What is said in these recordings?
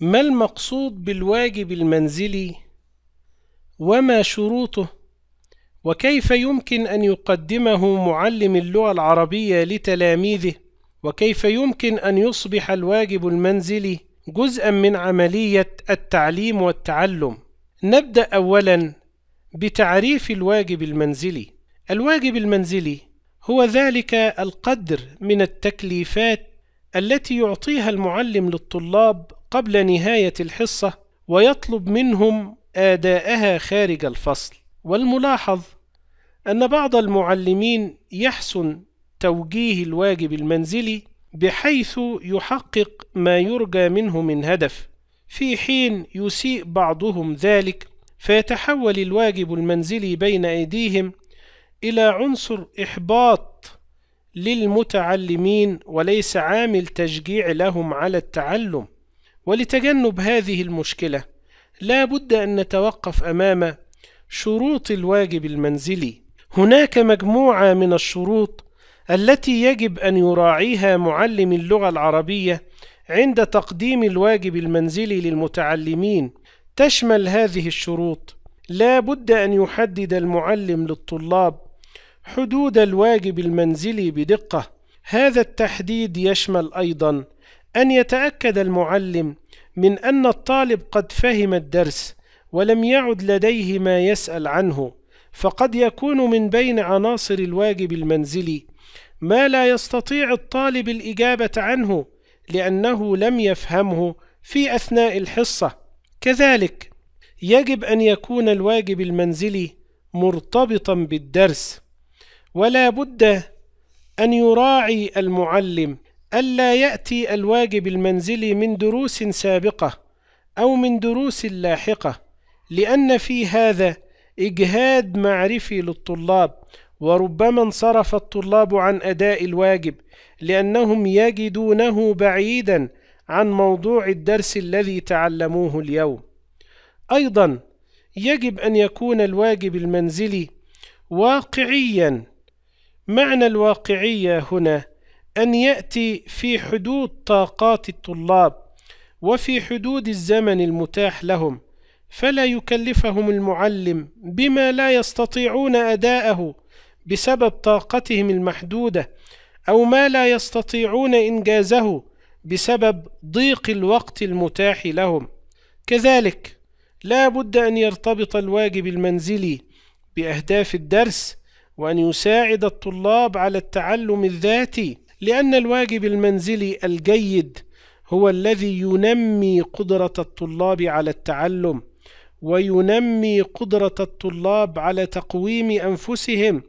ما المقصود بالواجب المنزلي وما شروطه وكيف يمكن أن يقدمه معلم اللغة العربية لتلاميذه وكيف يمكن أن يصبح الواجب المنزلي جزءا من عملية التعليم والتعلم نبدأ أولا بتعريف الواجب المنزلي الواجب المنزلي هو ذلك القدر من التكليفات التي يعطيها المعلم للطلاب قبل نهاية الحصة ويطلب منهم آداءها خارج الفصل والملاحظ أن بعض المعلمين يحسن توجيه الواجب المنزلي بحيث يحقق ما يرجى منه من هدف في حين يسيء بعضهم ذلك فيتحول الواجب المنزلي بين أيديهم إلى عنصر إحباط للمتعلمين وليس عامل تشجيع لهم على التعلم ولتجنب هذه المشكلة لا بد أن نتوقف أمام شروط الواجب المنزلي هناك مجموعة من الشروط التي يجب أن يراعيها معلم اللغة العربية عند تقديم الواجب المنزلي للمتعلمين تشمل هذه الشروط لا بد أن يحدد المعلم للطلاب حدود الواجب المنزلي بدقة هذا التحديد يشمل أيضا أن يتأكد المعلم من أن الطالب قد فهم الدرس ولم يعد لديه ما يسأل عنه فقد يكون من بين عناصر الواجب المنزلي ما لا يستطيع الطالب الإجابة عنه لأنه لم يفهمه في أثناء الحصة كذلك يجب أن يكون الواجب المنزلي مرتبطا بالدرس ولا بد أن يراعي المعلم ألا يأتي الواجب المنزلي من دروس سابقة أو من دروس لاحقة لأن في هذا إجهاد معرفي للطلاب وربما انصرف الطلاب عن أداء الواجب لأنهم يجدونه بعيدا عن موضوع الدرس الذي تعلموه اليوم أيضا يجب أن يكون الواجب المنزلي واقعيا معنى الواقعية هنا أن يأتي في حدود طاقات الطلاب وفي حدود الزمن المتاح لهم فلا يكلفهم المعلم بما لا يستطيعون أداءه بسبب طاقتهم المحدودة أو ما لا يستطيعون إنجازه بسبب ضيق الوقت المتاح لهم كذلك لا بد أن يرتبط الواجب المنزلي بأهداف الدرس وأن يساعد الطلاب على التعلم الذاتي لأن الواجب المنزلي الجيد هو الذي ينمي قدرة الطلاب على التعلم وينمي قدرة الطلاب على تقويم أنفسهم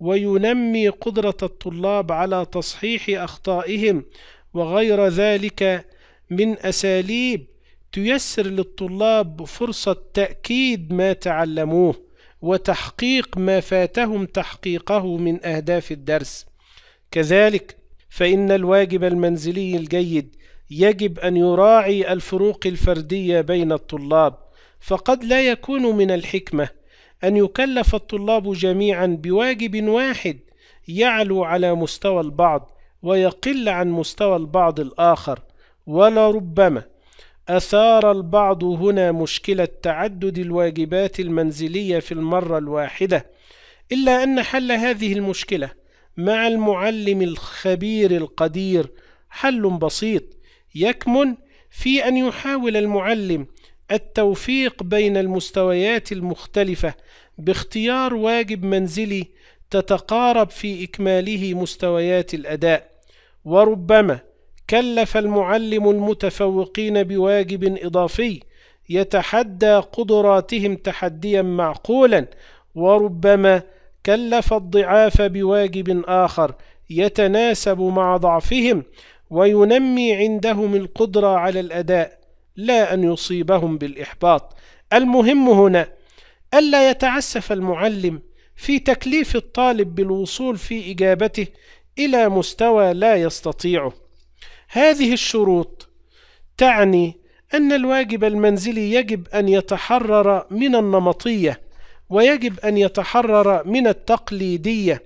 وينمي قدرة الطلاب على تصحيح أخطائهم وغير ذلك من أساليب تيسر للطلاب فرصة تأكيد ما تعلموه وتحقيق ما فاتهم تحقيقه من أهداف الدرس كذلك فإن الواجب المنزلي الجيد يجب أن يراعي الفروق الفردية بين الطلاب فقد لا يكون من الحكمة أن يكلف الطلاب جميعا بواجب واحد يعلو على مستوى البعض ويقل عن مستوى البعض الآخر ولربما أثار البعض هنا مشكلة تعدد الواجبات المنزلية في المرة الواحدة إلا أن حل هذه المشكلة مع المعلم الخبير القدير حل بسيط يكمن في أن يحاول المعلم التوفيق بين المستويات المختلفة باختيار واجب منزلي تتقارب في إكماله مستويات الأداء وربما كلف المعلم المتفوقين بواجب إضافي يتحدى قدراتهم تحديا معقولا وربما كلف الضعاف بواجب آخر يتناسب مع ضعفهم وينمي عندهم القدرة على الأداء لا أن يصيبهم بالإحباط المهم هنا ألا يتعسف المعلم في تكليف الطالب بالوصول في إجابته إلى مستوى لا يستطيعه هذه الشروط تعني أن الواجب المنزلي يجب أن يتحرر من النمطية ويجب أن يتحرر من التقليدية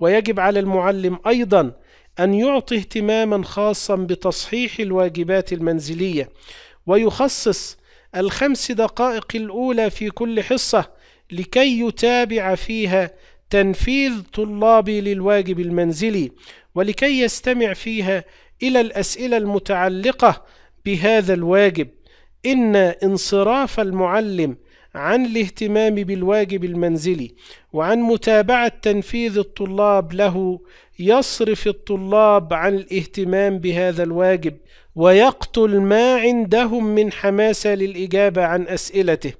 ويجب على المعلم أيضا أن يعطي اهتماما خاصا بتصحيح الواجبات المنزلية ويخصص الخمس دقائق الأولى في كل حصة لكي يتابع فيها تنفيذ طلابي للواجب المنزلي ولكي يستمع فيها إلى الأسئلة المتعلقة بهذا الواجب إن انصراف المعلم عن الاهتمام بالواجب المنزلي وعن متابعة تنفيذ الطلاب له يصرف الطلاب عن الاهتمام بهذا الواجب ويقتل ما عندهم من حماسة للإجابة عن أسئلته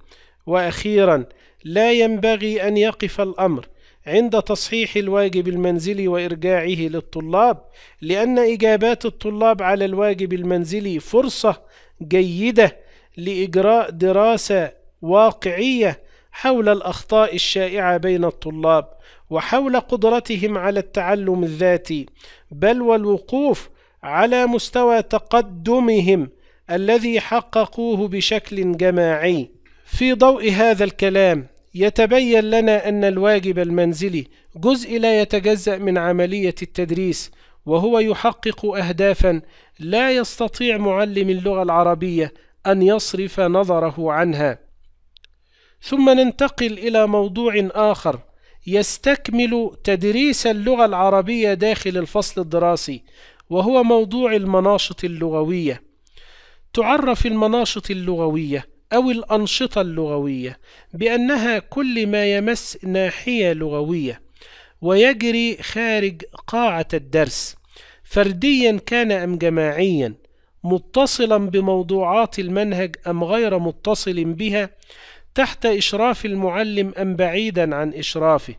وأخيرا لا ينبغي أن يقف الأمر عند تصحيح الواجب المنزلي وإرجاعه للطلاب لأن إجابات الطلاب على الواجب المنزلي فرصة جيدة لإجراء دراسة واقعية حول الأخطاء الشائعة بين الطلاب وحول قدرتهم على التعلم الذاتي بل والوقوف على مستوى تقدمهم الذي حققوه بشكل جماعي في ضوء هذا الكلام يتبين لنا أن الواجب المنزلي جزء لا يتجزأ من عملية التدريس وهو يحقق أهدافا لا يستطيع معلم اللغة العربية أن يصرف نظره عنها ثم ننتقل إلى موضوع آخر يستكمل تدريس اللغة العربية داخل الفصل الدراسي وهو موضوع المناشط اللغوية تعرف المناشط اللغوية أو الأنشطة اللغوية بأنها كل ما يمس ناحية لغوية ويجري خارج قاعة الدرس فرديا كان أم جماعيا متصلا بموضوعات المنهج أم غير متصل بها تحت إشراف المعلم أم بعيدا عن إشرافه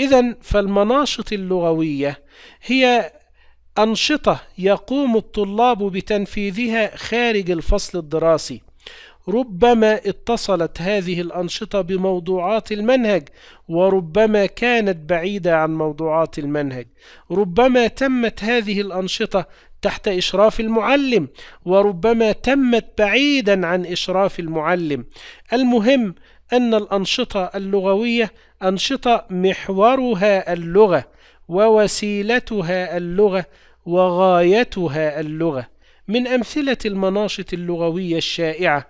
إذا فالمناشط اللغوية هي أنشطة يقوم الطلاب بتنفيذها خارج الفصل الدراسي ربما اتصلت هذه الأنشطة بموضوعات المنهج وربما كانت بعيدة عن موضوعات المنهج ربما تمت هذه الأنشطة تحت إشراف المعلم وربما تمت بعيدا عن إشراف المعلم المهم أن الأنشطة اللغوية أنشطة محورها اللغة ووسيلتها اللغة وغايتها اللغة من أمثلة المناشط اللغوية الشائعة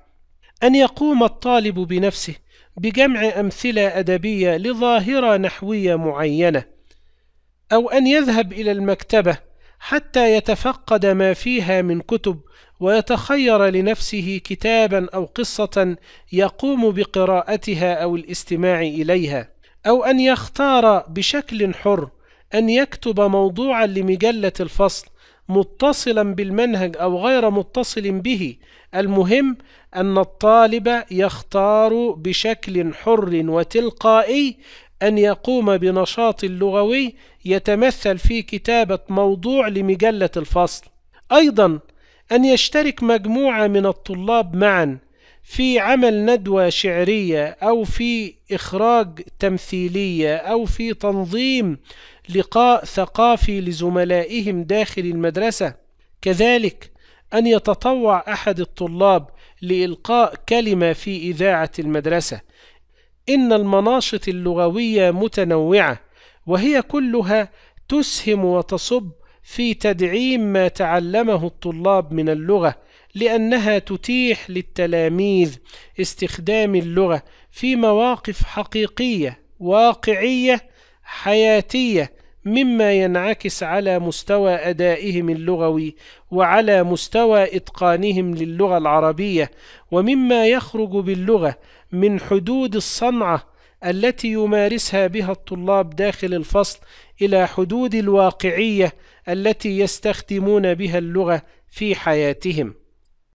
أن يقوم الطالب بنفسه بجمع أمثلة أدبية لظاهرة نحوية معينة أو أن يذهب إلى المكتبة حتى يتفقد ما فيها من كتب ويتخير لنفسه كتابا أو قصة يقوم بقراءتها أو الاستماع إليها أو أن يختار بشكل حر أن يكتب موضوعا لمجلة الفصل متصلا بالمنهج أو غير متصل به المهم أن الطالب يختار بشكل حر وتلقائي أن يقوم بنشاط لغوي يتمثل في كتابة موضوع لمجلة الفصل أيضا أن يشترك مجموعة من الطلاب معا في عمل ندوة شعرية أو في إخراج تمثيلية أو في تنظيم لقاء ثقافي لزملائهم داخل المدرسة كذلك أن يتطوع أحد الطلاب لإلقاء كلمة في إذاعة المدرسة إن المناشط اللغوية متنوعة وهي كلها تسهم وتصب في تدعيم ما تعلمه الطلاب من اللغة لأنها تتيح للتلاميذ استخدام اللغة في مواقف حقيقية واقعية حياتية مما ينعكس على مستوى أدائهم اللغوي وعلى مستوى إتقانهم للغة العربية ومما يخرج باللغة من حدود الصنعة التي يمارسها بها الطلاب داخل الفصل إلى حدود الواقعية التي يستخدمون بها اللغة في حياتهم